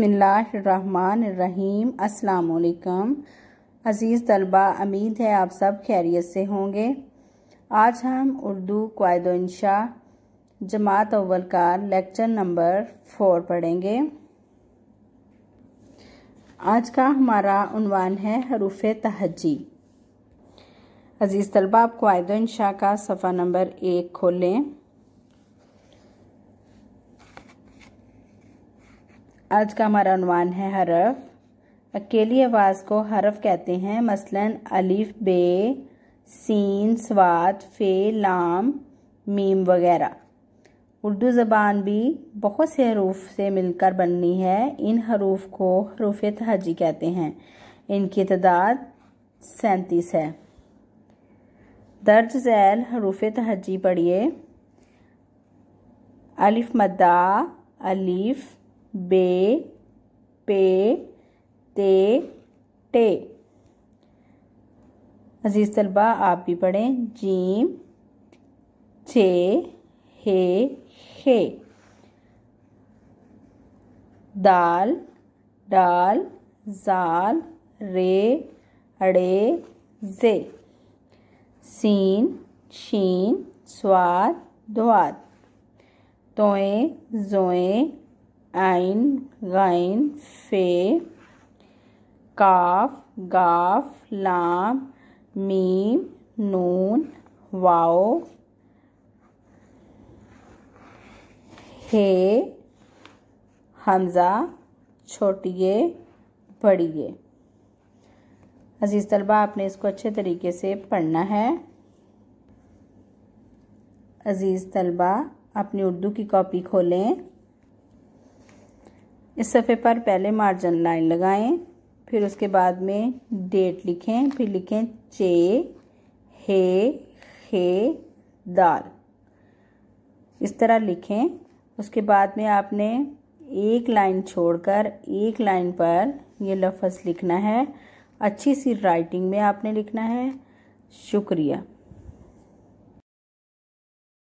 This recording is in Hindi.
बसमिल्लाम अल्लाम अज़ीज़ तलबा अमीद है आप सब खैरियत से होंगे आज हम उर्दू कायद इंशा जमात अव्वल का लेक्चर नंबर फोर पढ़ेंगे आज का हमारा उनवान है हरूफ तहजी अज़ीज़ तलबा आप कायद इंशा का सफ़ा नंबर एक खोलें आज का हमारा अनुमान है हरफ अकेली आवाज़ को हरफ कहते हैं मसलन अलिफ बे सीन स्वाद फे लाम मीम वगैरह उर्दू ज़बान भी बहुत से हरूफ से मिलकर बननी है इन हरूफ को हरूफ तहजी कहते हैं इनकी तादाद सैंतीस है दर्ज झैल हरूफ तहजी पढ़िए अलिफ मद्दा अलिफ़ बे पे ते टे अजीज़ तलबा आप भी पढ़ें जीम छे हे हे दाल डाल जाल रे अड़े जे सीन शीन स्वाद द्वाद तोए जोए आइन गाइन फे काफ गाफ लाम मीम नून वाओ हे हमज़ा छोटिए बड़िए अजीज़ तलबा आपने इसको अच्छे तरीके से पढ़ना है अजीज़ तलबा अपनी उर्दू की कॉपी खोलें इस सफ़े पर पहले मार्जिन लाइन लगाएं फिर उसके बाद में डेट लिखें फिर लिखें चे हे हे दाल इस तरह लिखें उसके बाद में आपने एक लाइन छोड़कर एक लाइन पर यह लफ्ज़ लिखना है अच्छी सी राइटिंग में आपने लिखना है शुक्रिया